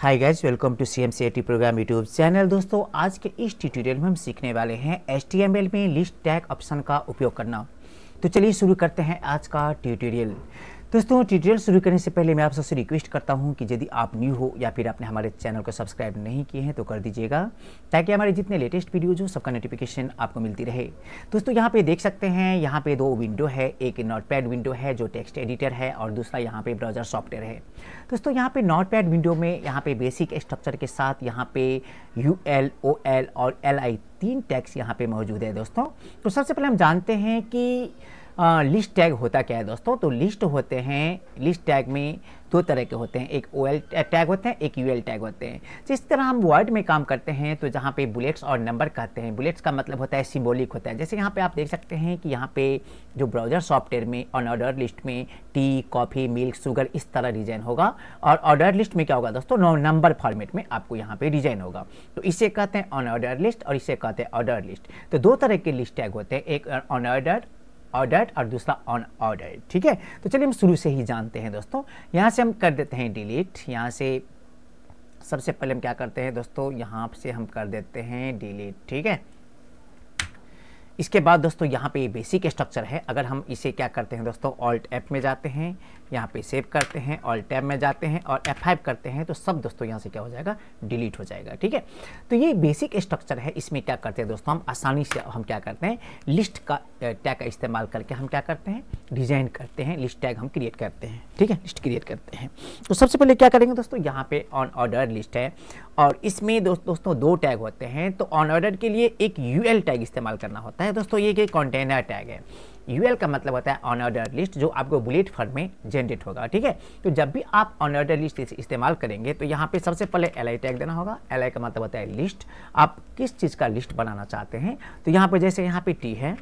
hi guys welcome to C M C T program YouTube channel दोस्तों आज के इस ट्यूटोरियल में हम सीखने वाले हैं एच में लिस्ट टैग ऑप्शन का उपयोग करना तो चलिए शुरू करते हैं आज का ट्यूटोरियल तो दोस्तों ट्यूटोरियल शुरू करने से पहले मैं आप सबसे रिक्वेस्ट करता हूं कि यदि आप न्यू हो या फिर आपने हमारे चैनल को सब्सक्राइब नहीं किए हैं तो कर दीजिएगा ताकि हमारे जितने लेटेस्ट वीडियोज हो सबका नोटिफिकेशन आपको मिलती रहे दोस्तों यहाँ पे देख सकते हैं यहाँ पे दो विंडो है एक नोट विंडो है जो टेक्स्ट एडिटर है और दूसरा यहाँ पे ब्राउजर सॉफ्टवेयर है दोस्तों यहाँ पे नोट विंडो में यहाँ पे बेसिक स्ट्रक्चर के साथ यहाँ पे यू एल ओ एल और एल आई तीन टैक्स यहाँ पे मौजूद है दोस्तों तो सबसे पहले हम जानते हैं कि लिस्ट टैग होता क्या है दोस्तों तो लिस्ट होते हैं लिस्ट टैग में दो तरह के होते हैं एक ओ एल टैग होते हैं एक यू एल टैग होते हैं जिस तरह हम वर्ड में काम करते हैं तो जहाँ पे बुलेट्स और नंबर कहते हैं बुलेट्स का मतलब होता है सिम्बोलिक होता है जैसे यहाँ पे आप देख सकते हैं कि यहाँ पे जो ब्राउजर सॉफ्टवेयर में ऑन ऑर्डर लिस्ट में टी कॉफ़ी मिल्क शुगर इस तरह डिजाइन होगा और ऑर्डर लिस्ट में क्या होगा दोस्तों नंबर फॉर्मेट में आपको यहाँ पर डिजाइन होगा तो इसे कहते हैं ऑन ऑर्डर लिस्ट और इसे कहते हैं ऑर्डर लिस्ट तो दो तरह के लिस्ट टैग होते हैं एक ऑन ऑर्डर ऑर्डर्ड और दूसरा ऑन ऑर्डर्ड ठीक है तो चलिए हम शुरू से ही जानते हैं दोस्तों यहाँ से हम कर देते हैं डिलीट यहाँ से सबसे पहले हम क्या करते हैं दोस्तों यहाँ से हम कर देते हैं डिलीट ठीक है इसके बाद दोस्तों यहाँ पे ये बेसिक स्ट्रक्चर है अगर हम इसे क्या करते हैं दोस्तों ऑल्ट ऐप में जाते हैं यहाँ पे सेव करते हैं और टैब में जाते हैं और F5 करते हैं तो सब दोस्तों यहाँ से क्या हो जाएगा डिलीट हो जाएगा ठीक है तो ये बेसिक स्ट्रक्चर है इसमें क्या करते हैं दोस्तों हम आसानी से हम क्या करते हैं लिस्ट का टैग का इस्तेमाल करके हम क्या करते हैं डिजाइन करते हैं लिस्ट टैग हम क्रिएट करते हैं ठीक है लिस्ट क्रिएट करते हैं तो सबसे पहले क्या करेंगे दोस्तों यहाँ पे ऑन ऑर्डर लिस्ट है और इसमें दोस्त दोस्तों दो टैग होते हैं तो ऑन ऑर्डर के लिए एक यू टैग इस्तेमाल करना होता है दोस्तों ये कंटेनर टैग है यूएल का मतलब होता है ऑनऑर्डर लिस्ट जो आपको बुलेट फॉर्म में जनरेट होगा ठीक है तो जब भी आप ऑनऑर्डर लिस्ट इस्तेमाल करेंगे तो यहाँ पे सबसे पहले एल टैग देना होगा एल का मतलब होता है लिस्ट आप किस चीज़ का लिस्ट बनाना चाहते हैं तो यहाँ पर जैसे यहाँ पे टी है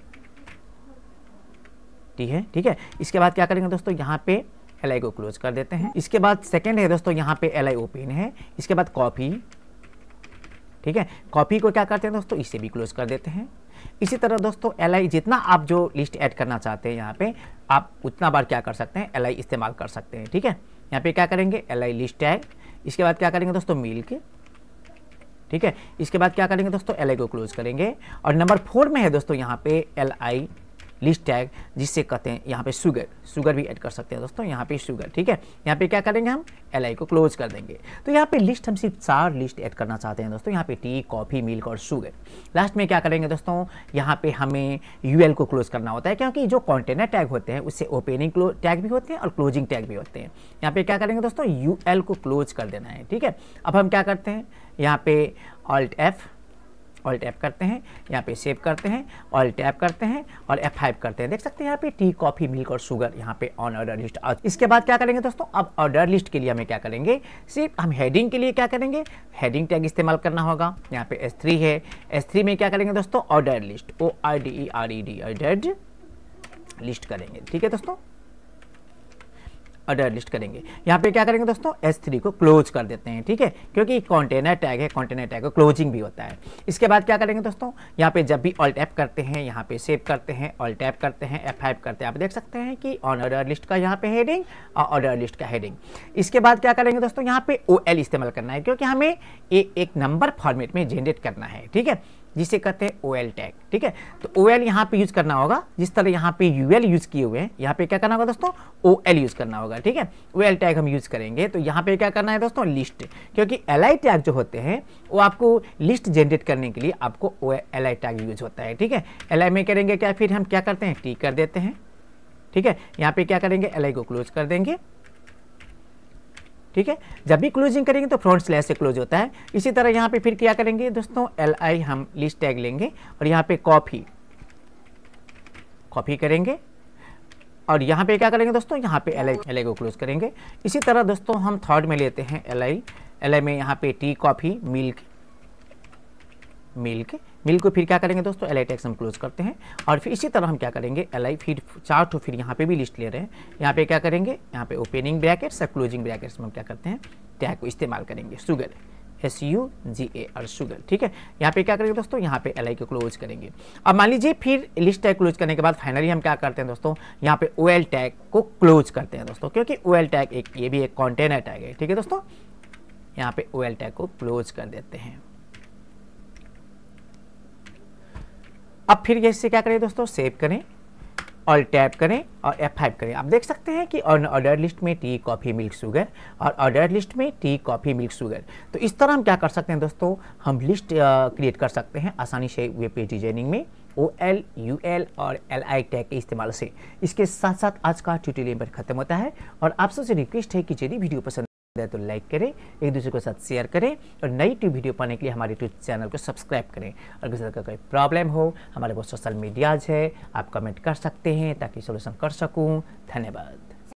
टी है ठीक है इसके बाद क्या करेंगे दोस्तों यहाँ पे एल को क्लोज कर देते हैं इसके बाद सेकेंड है दोस्तों यहाँ पे एल ओपन है इसके बाद कॉपी ठीक है कॉपी को क्या करते हैं दोस्तों इसे भी क्लोज कर देते हैं इसी तरह दोस्तों एल जितना आप जो लिस्ट ऐड करना चाहते हैं यहाँ पे आप उतना बार क्या कर सकते हैं एल इस्तेमाल कर सकते हैं ठीक है यहाँ पे क्या करेंगे एल लिस्ट टैग इसके बाद क्या करेंगे दोस्तों मिल के ठीक है इसके बाद क्या करेंगे दोस्तों एल को क्लोज करेंगे और नंबर फोर में है दोस्तों यहाँ पे एल लिस्ट टैग जिससे कहते हैं यहाँ पे शुगर शुगर भी ऐड कर सकते हैं दोस्तों यहाँ पे शुगर ठीक है यहाँ पे क्या करेंगे हम एल को क्लोज कर देंगे तो यहाँ पे लिस्ट हम सिर्फ चार लिस्ट ऐड करना चाहते हैं दोस्तों यहाँ पे टी कॉफ़ी मिल्क और शुगर लास्ट में क्या करेंगे दोस्तों यहाँ पे हमें यू को क्लोज करना होता है क्योंकि जो कॉन्टेनर टैग होते हैं उससे ओपनिंग टैग भी होते हैं और क्लोजिंग टैग भी होते हैं यहाँ पे क्या करेंगे दोस्तों यू को क्लोज कर देना है ठीक है अब हम क्या करते हैं यहाँ पे ऑल्ट एफ़ ऑल टैप करते हैं यहाँ पे सेव करते हैं ऑल टैप करते हैं और एफ फाइव करते हैं देख सकते हैं यहाँ पे टी कॉफी मिल्क और शुगर यहाँ पे ऑन ऑर्डर लिस्ट इसके बाद क्या करेंगे दोस्तों अब ऑर्डर लिस्ट के लिए हमें क्या करेंगे सिर्फ हम हेडिंग के लिए क्या करेंगे हेडिंग टैग इस्तेमाल करना होगा यहाँ पे एस थ्री है एस थ्री में क्या करेंगे दोस्तों order list O R D E R E D order list करेंगे ठीक है दोस्तों ऑर्डर लिस्ट करेंगे यहाँ पे क्या करेंगे दोस्तों एस थ्री को क्लोज कर देते हैं ठीक है क्योंकि कॉन्टेनर टैग है कॉन्टेनर टैग क्लोजिंग भी होता है इसके बाद क्या करेंगे दोस्तों यहाँ पे जब भी ऑल टैप करते हैं यहाँ पे सेव करते हैं ऑल टैप करते हैं एफ करते हैं आप देख सकते हैं कि ऑन ऑर्डर लिस्ट का यहाँ पे हेडिंग और ऑर्डर लिस्ट का हेडिंग इसके बाद क्या करेंगे दोस्तों यहाँ पे ओ इस्तेमाल करना है क्योंकि हमें ए, एक नंबर फॉर्मेट में जनरेट करना है ठीक है जिसे कहते हैं ओ एल टैग ठीक है तो ओ एल यहाँ पर यूज़ करना होगा जिस तरह यहाँ पे यू एल यूज़ किए हुए हैं यहाँ पे क्या करना होगा दोस्तों ओ एल यूज़ करना होगा ठीक है ओ एल टैग हम यूज़ करेंगे तो यहाँ पे क्या करना है दोस्तों लिस्ट क्योंकि एल आई टैग जो होते हैं वो आपको लिस्ट जनरेट करने के लिए आपको O L I tag use होता है ठीक है एल आई में करेंगे क्या फिर हम क्या करते हैं टी कर देते हैं ठीक है यहाँ पे क्या करेंगे एल आई को क्लोज कर देंगे ठीक है जब भी क्लोजिंग करेंगे तो फ्रंट स्लैश से क्लोज होता है इसी तरह यहाँ पे फिर क्या करेंगे दोस्तों एल आई हम लिस्ट टैग लेंगे और यहाँ पे कॉपी कॉपी करेंगे और यहाँ पे क्या करेंगे दोस्तों यहाँ पे एल आई एल आई को क्लोज करेंगे इसी तरह दोस्तों हम थर्ड में लेते हैं एल आई एल आई में यहाँ पे टी कॉफ़ी मिल्क मिल्क मिल को फिर क्या करेंगे दोस्तों एल आई टैक्स हम क्लोज करते हैं और फिर इसी तरह हम क्या करेंगे एल आई फिर चार तो फिर यहाँ पे भी लिस्ट ले रहे हैं यहाँ पे क्या करेंगे यहाँ पे ओपनिंग ब्रैकेट्स और क्लोजिंग ब्रैकेट्स में हम क्या करते हैं टैग को इस्तेमाल करेंगे sugar S U G A और शुगर ठीक है यहाँ पे क्या करेंगे दोस्तों यहाँ पे एल आई को क्लोज करेंगे अब मान लीजिए फिर लिस्ट टैग क्लोज करने के बाद फाइनली हम क्या करते हैं दोस्तों यहाँ पे ओ एल टैग को क्लोज करते हैं दोस्तों क्योंकि ओ एल टैग एक ये भी एक कॉन्टेनर टैग है ठीक है दोस्तों यहाँ पे ओ एल टैग को क्लोज कर देते हैं अब फिर ये इससे क्या करें दोस्तों सेव करें और टैप करें और एफ फाइव करें आप देख सकते हैं कि ऑन ऑर्डर लिस्ट में टी कॉफ़ी मिल्क शुगर और ऑर्डर लिस्ट में टी कॉफ़ी मिल्क शुगर तो इस तरह हम क्या कर सकते हैं दोस्तों हम लिस्ट क्रिएट कर सकते हैं आसानी से वेब पेज डिजाइनिंग में ओ एल यू एल और एल आई टैग के इस्तेमाल से इसके साथ साथ आज का ट्यूटोरियल पर खत्म होता है और आप सबसे रिक्वेस्ट है कि यदि वीडियो पसंद है तो लाइक करें एक दूसरे के साथ शेयर करें और नई ट्यूब वीडियो पाने के लिए हमारे यूट्यूब चैनल को सब्सक्राइब करें और किसी तरह का कोई प्रॉब्लम हो हमारे पास सोशल मीडियाज है आप कमेंट कर सकते हैं ताकि सोल्यूशन कर सकूँ धन्यवाद